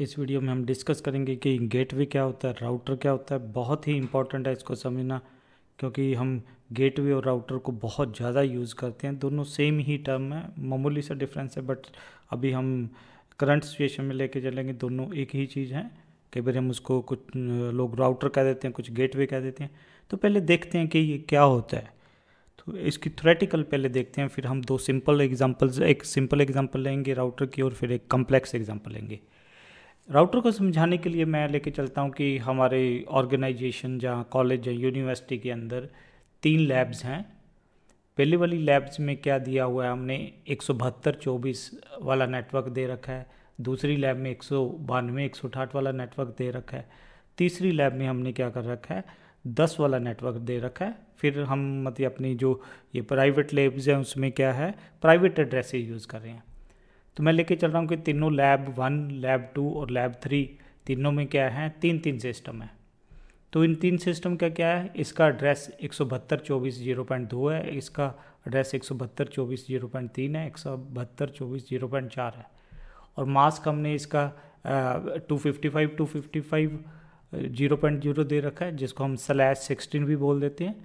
इस वीडियो में हम डिस्कस करेंगे कि गेटवे क्या होता है राउटर क्या होता है बहुत ही इंपॉर्टेंट है इसको समझना क्योंकि हम गेटवे और राउटर को बहुत ज़्यादा यूज़ करते हैं दोनों सेम ही टर्म है मामूली सा डिफरेंस है बट अभी हम करंट सिचुएशन में लेके चलेंगे दोनों एक ही चीज़ हैं कई बार हम उसको कुछ लोग राउटर कह देते हैं कुछ गेटवे कह देते हैं तो पहले देखते हैं कि ये क्या होता है तो इसकी थ्रेटिकल पहले देखते हैं फिर हम दो सिंपल एग्जांपल्स एक सिंपल एग्जांपल लेंगे राउटर की और फिर एक कम्प्लेक्स एग्जांपल लेंगे राउटर को समझाने के लिए मैं लेके चलता हूँ कि हमारे ऑर्गेनाइजेशन जहाँ कॉलेज या यूनिवर्सिटी के अंदर तीन लैब्स हैं पहले वाली लैब्स में क्या दिया हुआ है हमने एक सौ बहत्तर चौबीस वाला नेटवर्क दे रखा है दूसरी लैब में एक सौ बानवे एक सौ अठाठ वाला नेटवर्क दे रखा है तीसरी लैब में हमने क्या कर रखा है दस वाला नेटवर्क दे रखा है फिर हम मतलब अपनी जो ये प्राइवेट लैब्स हैं उसमें क्या है प्राइवेट एड्रेस यूज़ कर रहे हैं तो मैं लेके चल रहा हूँ कि तीनों लैब वन लैब टू और लैब थ्री तीनों में क्या है तीन तीन सिस्टम है तो इन तीन सिस्टम का क्या है इसका एड्रेस एक सौ बहत्तर चौबीस जीरो पॉइंट दो है इसका एड्रेस एक सौ बहत्तर चौबीस जीरो पॉइंट तीन है एक सौ बहत्तर चौबीस जीरो पॉइंट चार है और मास्क हमने इसका two fifty five two fifty five zero point zero दे रखा है जिसको हम स्लैश सिक्सटीन भी बोल देते हैं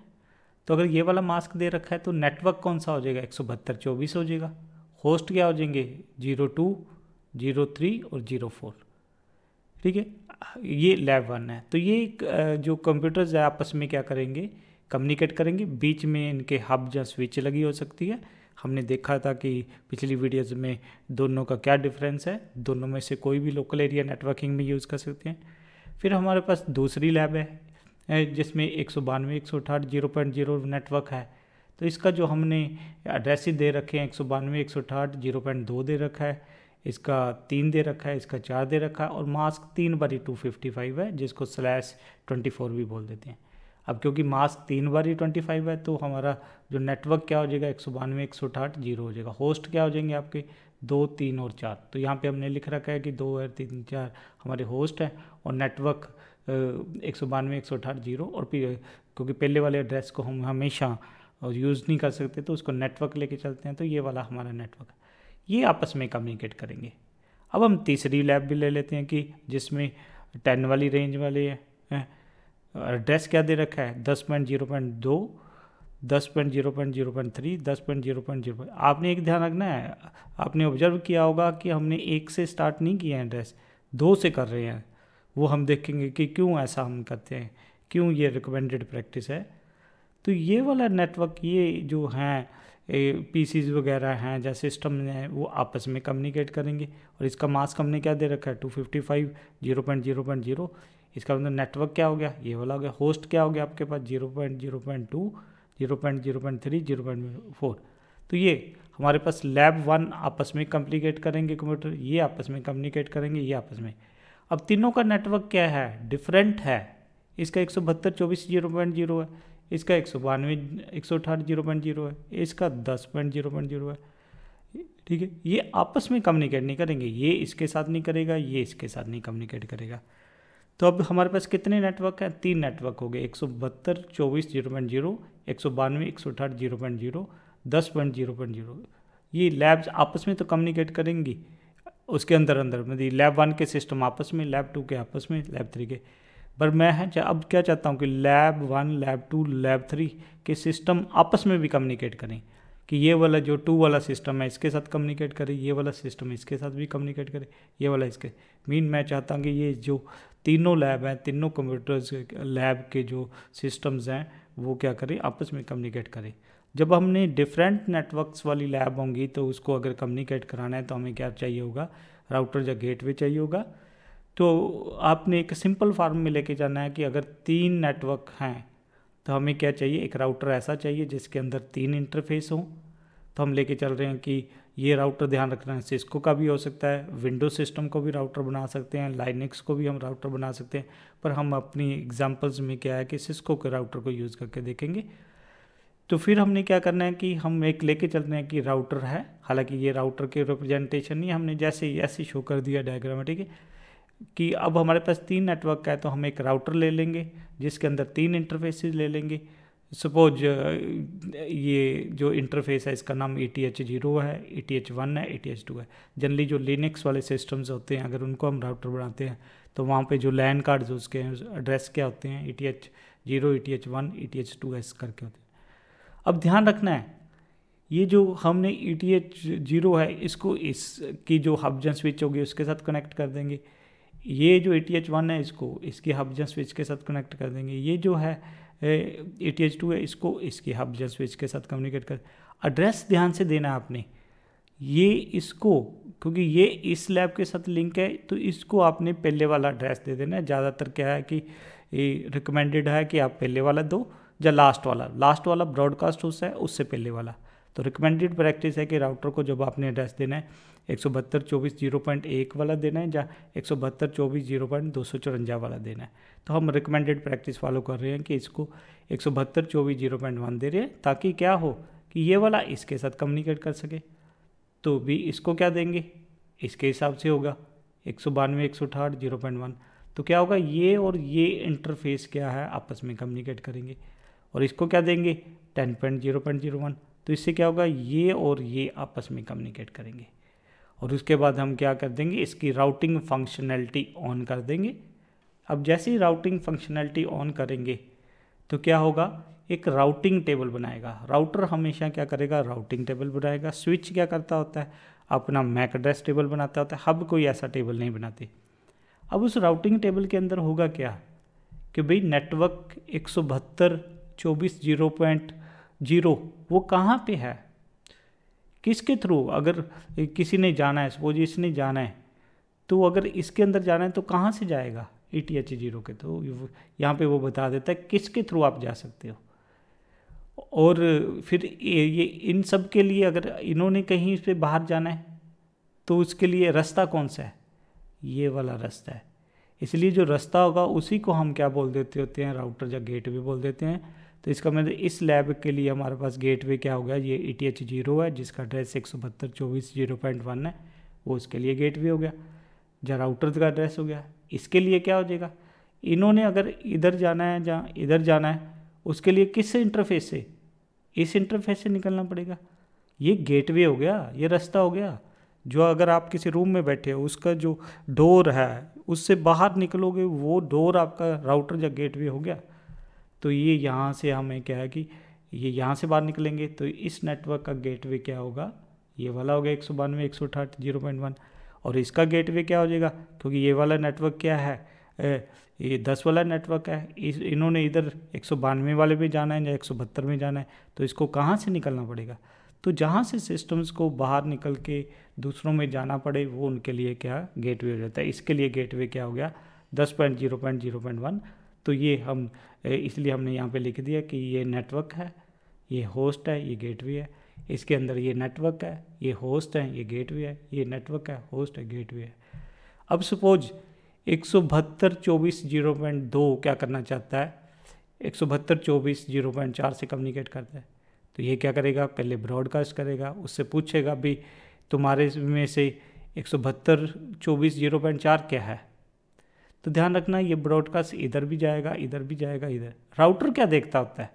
तो अगर ये वाला मास्क दे रखा है तो नेटवर्क कौन सा हो जाएगा एक सौ बहत्तर चौबीस हो जाएगा होस्ट क्या हो जाएंगे जीरो टू जीरो थ्री और जीरो फोर ठीक है ये लैब वन है तो ये जो कंप्यूटर्स है आपस में क्या करेंगे कम्युनिकेट करेंगे बीच में इनके हब या स्विच लगी हो सकती है हमने देखा था कि पिछली वीडियोज़ में दोनों का क्या डिफरेंस है दोनों में से कोई भी लोकल एरिया नेटवर्किंग में यूज़ कर सकते हैं फिर हमारे पास दूसरी लैब है जिसमें एक सौ बानवे एक सौ अठाठ जीरो पॉइंट जीरो नेटवर्क है तो इसका जो हमने एड्रेस दे रखे हैं एक सौ बानवे एक सौ अठाठ जीरो पॉइंट दो दे रखा है इसका तीन दे रखा है इसका चार दे रखा है और मास्क तीन बारी टू फिफ्टी फाइव है जिसको स्लैश ट्वेंटी फोर भी बोल देते हैं अब क्योंकि मास्क तीन बारी ट्वेंटी फाइव है तो हमारा जो नेटवर्क क्या हो जाएगा एक सौ बानवे एक सौ अठाठ जीरो हो जाएगा होस्ट क्या हो जाएंगे आपके दो तीन और चार तो यहाँ पे हमने लिख रखा है कि दो और तीन चार हमारे होस्ट हैं और नेटवर्क एक सौ बानवे एक सौ अठाठ जीरो और क्योंकि पहले वाले एड्रेस को हम हमेशा और यूज़ नहीं कर सकते तो उसको नेटवर्क लेके चलते हैं तो ये वाला हमारा नेटवर्क है ये आपस में कम्युनिकेट करेंगे अब हम तीसरी लैब भी ले लेते हैं कि जिसमें टेन वाली रेंज वाले एड्रेस क्या दे रखा है दस पॉइंट जीरो पॉइंट दो दस point zero point zero point three दस point zero point zero point आपने एक ध्यान रखना है आपने ऑब्जर्व किया होगा कि हमने एक से स्टार्ट नहीं किया है एड्रेस दो से कर रहे हैं वो हम देखेंगे कि क्यों ऐसा हम करते हैं क्यों ये रिकमेंडेड प्रैक्टिस है तो ये वाला नेटवर्क ये जो हैं पीसीज वगैरह हैं जैसे सिस्टम हैं वो आपस में कम्युनिकेट करेंगे और इसका मास हमने क्या दे रखा है two fifty five zero point zero point zero इसका मतलब नेटवर्क क्या हो गया ये वाला हो गया होस्ट क्या हो गया आपके पास zero point zero point two zero point zero point three zero point four तो ये हमारे पास लैब वन आपस में कम्प्लीकेट करेंगे कंप्यूटर ये आपस में कम्युनिकेट करेंगे ये आपस में अब तीनों का नेटवर्क क्या है डिफरेंट है इसका एक सौ बहत्तर चौबीस जीरो पॉइंट जीरो है इसका एक सौ बानवे एक सौ अठारह जीरो पॉइंट जीरो है इसका दस पॉइंट जीरो पॉइंट जीरो है ठीक है ये आपस में कम्युनिकेट नहीं करेंगे ये इसके साथ नहीं करेगा ये इसके साथ नहीं कम्युनिकेट करेगा तो अब हमारे पास कितने नेटवर्क हैं तीन नेटवर्क हो गए एक सौ बहत्तर चौबीस जीरो पॉइंट जीरो एक सौ बानवे एक सौ अठारह जीरो पॉइंट जीरो दस पॉइंट जीरो पॉइंट जीरो ये लैब्स आपस में तो कम्युनिकेट करेंगी उसके अंदर अंदर मतलब लैब वन के सिस्टम आपस में लैब टू के आपस में लैब थ्री के पर मैं है अब क्या चाहता हूँ कि lab one lab two lab three के सिस्टम आपस में भी कम्युनिकेट करें कि ये वाला जो टू वाला सिस्टम है इसके साथ कम्युनिकेट करे ये वाला सिस्टम इसके साथ भी कम्युनिकेट करे ये वाला इसके मीन मैं चाहता हूँ कि ये जो तीनों लैब हैं तीनों कंप्यूटर्स लैब के जो सिस्टम्स हैं वो क्या करें आपस में कम्युनिकेट करें जब हमने डिफरेंट नेटवर्क्स वाली लैब होंगी तो उसको अगर कम्युनिकेट कराना है तो हमें क्या चाहिए होगा राउटर या गेटवे चाहिए होगा तो आपने एक सिंपल फार्म में लेके जाना है कि अगर तीन नेटवर्क हैं तो हमें क्या चाहिए एक राउटर ऐसा चाहिए जिसके अंदर तीन इंटरफेस हों तो हम लेके चल रहे हैं कि ये राउटर ध्यान रखना है सिस्को का भी हो सकता है विंडो सिस्टम को भी राउटर बना सकते हैं लाइनिक्स को भी हम राउटर बना सकते हैं पर हम अपनी एग्जांपल्स में क्या है कि सिस्को के राउटर को यूज़ करके देखेंगे तो फिर हमने क्या करना है कि हम एक लेके चलते हैं कि राउटर है हालांकि ये राउटर के रिप्रेजेंटेशन नहीं हमने जैसे ही ऐसे शो कर दिया डायग्रामेटिक है कि अब हमारे पास तीन नेटवर्क का है तो हम एक राउटर ले लेंगे जिसके अंदर तीन इंटरफेसेस ले लेंगे सपोज ये जो इंटरफेस है इसका नाम ई टी एच जीरो है ई टी एच वन है ई टी एच टू है जनरली जो लिनक्स वाले सिस्टम्स होते हैं अगर उनको हम राउटर बनाते हैं तो वहाँ पे जो लैंड कार्ड्स उसके एड्रेस क्या होते हैं E T H zero E T H one E T H two एस करके होते हैं अब ध्यान रखना है ये जो हमने ई टी एच जीरो है इसको इसकी जो हब जन स्विच होगी उसके साथ कनेक्ट कर देंगे ये जो ए टी एच वन है इसको इसकी हब जन स्विच के साथ कनेक्ट कर देंगे ये जो है ए टी एच टू है इसको इसकी हब जन स्विच के साथ कम्युनिकेट कर एड्रेस ध्यान से देना है आपने ये इसको क्योंकि ये इस लैब के साथ लिंक है तो इसको आपने पहले वाला एड्रेस दे देना है ज़्यादातर क्या है कि रिकमेंडेड है कि आप पहले वाला दो या लास्ट वाला लास्ट वाला ब्रॉडकास्ट सकता है उससे पहले वाला तो रिकमेंडेड प्रैक्टिस है कि राउटर को जब आपने एड्रेस देना है एक सौ बहत्तर चौबीस जीरो पॉइंट एक वाला देना है या एक सौ बहत्तर चौबीस जीरो पॉइंट दो सौ चौरंजा वाला देना है तो हम रिकमेंडेड प्रैक्टिस फॉलो कर रहे हैं कि इसको एक सौ बहत्तर चौबीस जीरो पॉइंट वन दे रहे हैं ताकि क्या हो कि ये वाला इसके साथ कम्युनिकेट कर सके तो भी इसको क्या देंगे इसके हिसाब से होगा एक सौ बानवे एक सौ अठाठ जीरो पॉइंट वन तो क्या होगा ये और ये इंटरफेस क्या है आपस में कम्युनिकेट करेंगे और इसको क्या देंगे ten point zero point zero one तो इससे क्या होगा ये और ये आपस में कम्युनिकेट करेंगे और उसके बाद हम क्या कर देंगे इसकी राउटिंग फंक्शनैलिटी ऑन कर देंगे अब जैसे ही राउटिंग फंक्शनैलिटी ऑन करेंगे तो क्या होगा एक राउटिंग टेबल बनाएगा राउटर हमेशा क्या करेगा राउटिंग टेबल बनाएगा स्विच क्या करता होता है अपना मैक एड्रेस टेबल बनाता होता है हब कोई ऐसा टेबल नहीं बनाते अब उस राउटिंग टेबल के अंदर होगा क्या कि भाई नेटवर्क एक सौ बहत्तर चौबीस जीरो पॉइंट जीरो वो कहाँ पे है किसके थ्रू अगर किसी ने जाना है सपोज इसने जाना है तो अगर इसके अंदर जाना है तो कहाँ से जाएगा ई टी एच जीरो के तो यहाँ पे वो बता देता है किसके थ्रू आप जा सकते हो और फिर ये इन सब के लिए अगर इन्होंने कहीं पर बाहर जाना है तो उसके लिए रास्ता कौन सा है ये वाला रास्ता है इसलिए जो रास्ता होगा उसी को हम क्या बोल देते होते हैं राउटर या गेट भी बोल देते हैं तो इसका मतलब इस लैब के लिए हमारे पास गेटवे क्या हो गया ये ई टी एच जीरो है जिसका एड्रेस एक सौ बहत्तर चौबीस जीरो पॉइंट वन है वो उसके लिए गेटवे हो गया जहाँ राउटर का एड्रेस हो गया इसके लिए क्या हो जाएगा इन्होंने अगर इधर जाना है जहाँ इधर जाना है उसके लिए किस इंटरफेस से इस इंटरफेस से निकलना पड़ेगा ये गेटवे हो गया ये रास्ता हो गया जो अगर आप किसी रूम में बैठे हो उसका जो डोर है उससे बाहर निकलोगे वो डोर आपका राउटर या गेटवे हो गया तो ये यहाँ से हमें क्या है कि ये यहाँ से बाहर निकलेंगे तो इस नेटवर्क का गेटवे क्या होगा ये वाला होगा एक सौ बानवे एक सौ अठाठ जीरो पॉइंट वन और इसका गेटवे क्या हो जाएगा क्योंकि ये वाला नेटवर्क क्या है ये दस वाला नेटवर्क है इस इन्होंने इधर एक सौ बानवे वाले में जाना है या एक सौ बहत्तर में जाना है तो इसको कहाँ से निकलना पड़ेगा तो जहाँ से सिस्टम्स को बाहर निकल के दूसरों में जाना पड़े वो उनके लिए क्या गेटवे हो जाता है इसके लिए गेटवे क्या हो गया दस point zero point zero point one तो ये हम इसलिए हमने यहाँ पे लिख दिया कि ये नेटवर्क है ये होस्ट है ये गेटवे है इसके अंदर ये नेटवर्क है ये होस्ट है ये गेटवे है ये नेटवर्क है होस्ट है गेटवे है अब सपोज एक सौ बहत्तर चौबीस जीरो पॉइंट दो क्या करना चाहता है एक सौ बहत्तर चौबीस जीरो पॉइंट चार से कम्युनिकेट करता है तो ये क्या करेगा पहले ब्रॉडकास्ट करेगा उससे पूछेगा भी तुम्हारे में से एक सौ बहत्तर चौबीस जीरो पॉइंट चार क्या है तो ध्यान रखना ये ब्रॉडकास्ट इधर भी जाएगा इधर भी जाएगा इधर राउटर क्या देखता होता है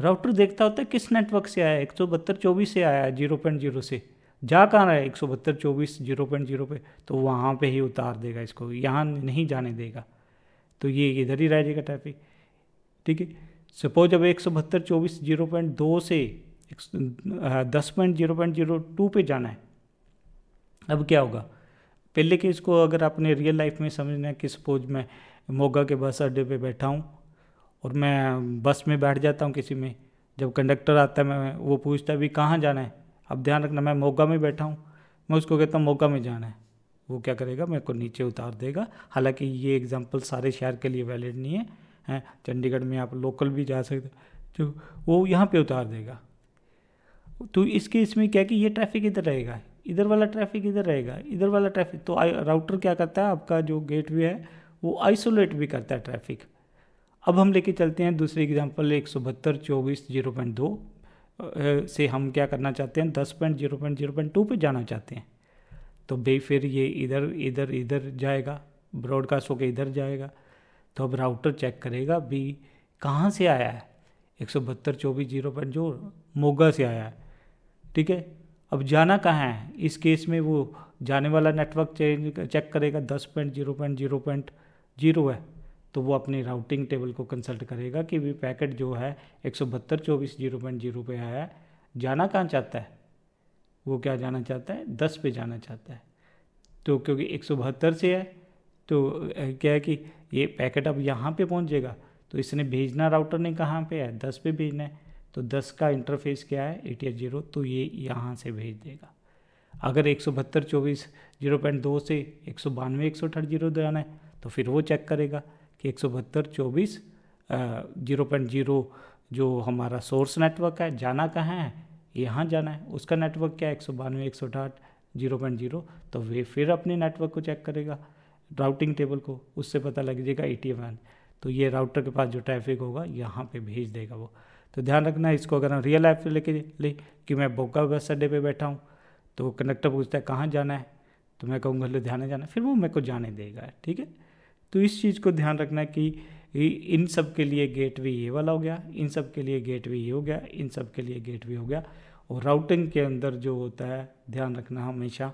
राउटर देखता होता है किस नेटवर्क से आया एक सौ बहत्तर चौबीस से आया है जीरो पॉइंट जीरो से जा कहाँ रहा है एक सौ बहत्तर चौबीस जीरो पॉइंट जीरो पे तो वहाँ पे ही उतार देगा इसको यहाँ नहीं जाने देगा तो ये इधर ही रह जाएगा ट्रैफिक ठीक है सपोज अब एक सौ बहत्तर चौबीस जीरो पॉइंट दो से दस point zero point zero two पर जाना है अब क्या होगा पहले के इसको अगर आपने रियल लाइफ में समझना है कि सपोज मैं मोगा के बस अड्डे पे बैठा हूँ और मैं बस में बैठ जाता हूँ किसी में जब कंडक्टर आता है मैं वो पूछता है भी कहाँ जाना है अब ध्यान रखना मैं मोगा में बैठा हूँ मैं उसको कहता हूँ मोगा में जाना है वो क्या करेगा मेरे को नीचे उतार देगा हालांकि ये एग्जाम्पल सारे शहर के लिए वैलिड नहीं है हैं चंडीगढ़ में आप लोकल भी जा सकते तो वो यहाँ पे उतार देगा तो इसके इसमें क्या कि ये ट्रैफिक इधर रहेगा इधर वाला ट्रैफिक इधर रहेगा इधर वाला ट्रैफिक तो राउटर क्या करता है आपका जो गेट वे है वो आइसोलेट भी करता है ट्रैफिक अब हम लेके चलते हैं दूसरे एग्जाम्पल एक सौ बहत्तर चौबीस जीरो पॉइंट दो से हम क्या करना चाहते हैं दस point zero point zero point two पर जाना चाहते हैं तो भाई फिर ये इधर इधर इधर जाएगा ब्रॉडकास्ट होकर इधर जाएगा तो अब राउटर चेक करेगा भी कहाँ से आया है एक सौ बहत्तर चौबीस जीरो पॉइंट जो मोगा से आया है ठीक है अब जाना कहाँ है इस केस में वो जाने वाला नेटवर्क चेंज चेक करेगा दस point zero point zero point zero है तो वो अपनी राउटिंग टेबल को कंसल्ट करेगा कि भी पैकेट जो है एक सौ बहत्तर चौबीस जीरो पॉइंट जीरो पर आया है जाना कहाँ चाहता है वो क्या जाना चाहता है दस पे जाना चाहता है तो क्योंकि एक सौ बहत्तर से है तो क्या है कि ये पैकेट अब यहाँ पे पहुँचेगा तो इसने भेजना राउटर ने कहाँ पे है दस पे भेजना है तो 10 का इंटरफेस क्या है ए टी जीरो तो ये यहाँ से भेज देगा अगर एक सौ बहत्तर चौबीस जीरो पॉइंट दो से एक सौ बानवे एक सौ अठारह जीरो जाना है तो फिर वो चेक करेगा कि एक सौ बहत्तर चौबीस जीरो पॉइंट जीरो जो हमारा सोर्स नेटवर्क है जाना कहाँ है यहाँ जाना है उसका नेटवर्क क्या है एक सौ बानवे एक सौ अठहठ जीरो पॉइंट जीरो तो वे फिर अपने नेटवर्क को चेक करेगा राउटिंग टेबल को उससे पता लग जाएगा ए तो ये राउटर के पास जो ट्रैफिक होगा यहाँ पर भेज देगा वो तो ध्यान रखना इसको अगर हम रियल लाइफ से लेके ले कि मैं बोगा बस अड्डे पर बैठा हूँ तो कंडक्टर पूछता है कहाँ जाना है तो मैं कहूँगा ध्यान जाना फिर वो मेरे को जाने देगा ठीक है तो इस चीज़ को ध्यान रखना कि इन सब के लिए गेट वे ये वाला हो गया इन सब के लिए गेट वे ये हो गया इन सब के लिए गेट वे हो गया और राउटिंग के अंदर जो होता है ध्यान रखना हमेशा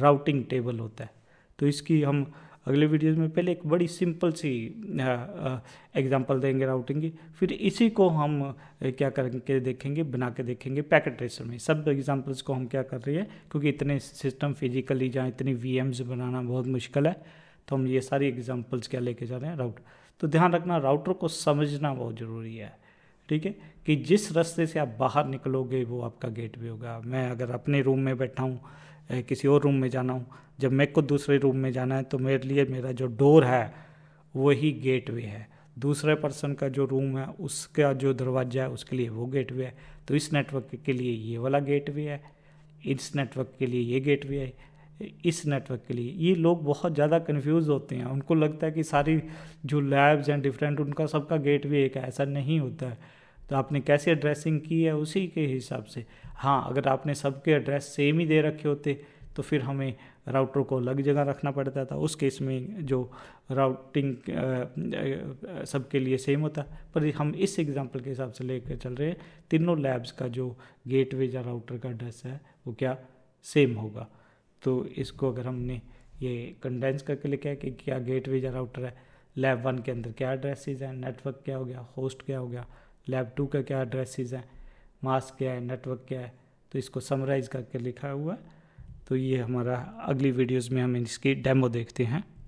राउटिंग टेबल होता है तो इसकी हम अगले वीडियोस में पहले एक बड़ी सिंपल सी एग्जांपल देंगे राउटिंग की फिर इसी को हम क्या करके देखेंगे बना के देखेंगे पैकेट ट्रेसर में सब एग्जांपल्स को हम क्या कर रहे हैं क्योंकि इतने सिस्टम फिजिकली जहाँ इतनी वी बनाना बहुत मुश्किल है तो हम ये सारी एग्जाम्पल्स क्या लेके जा रहे हैं राउटर तो ध्यान रखना राउटर को समझना बहुत ज़रूरी है ठीक है कि जिस रास्ते से आप बाहर निकलोगे वो आपका गेट भी होगा मैं अगर अपने रूम में बैठा हूँ किसी और रूम में जाना हूँ जब मेरे को दूसरे रूम में जाना है तो मेरे लिए मेरा जो डोर है वही गेट वे है दूसरे पर्सन का जो रूम है उसका जो दरवाज़ा है उसके लिए वो गेट वे है तो इस नेटवर्क के लिए ये वाला गेट वे है इस नेटवर्क के लिए ये गेट वे है इस नेटवर्क के लिए ये लोग बहुत ज़्यादा कन्फ्यूज होते हैं उनको लगता है कि सारी जो लैब्स हैं डिफरेंट उनका सबका गेट वे एक ऐसा नहीं होता है तो आपने कैसे एड्रेसिंग की है उसी के हिसाब से हाँ अगर आपने सबके एड्रेस सेम ही दे रखे होते तो फिर हमें राउटर को अलग जगह रखना पड़ता था उस केस में जो राउटिंग सबके लिए सेम होता पर हम इस एग्जाम्पल के हिसाब से लेकर चल रहे हैं तीनों लैब्स का जो गेटवे या राउटर का एड्रेस है वो क्या सेम होगा तो इसको अगर हमने ये कंडेंस करके लिखा है कि क्या गेटवे या राउटर है लैब वन के अंदर क्या एड्रेसेस हैं नेटवर्क क्या हो गया होस्ट क्या हो गया लैब टू का क्या एड्रेसेस हैं मास्क क्या है नेटवर्क क्या है तो इसको समराइज़ करके लिखा हुआ है तो ये हमारा अगली वीडियोस में हम इसकी डेमो देखते हैं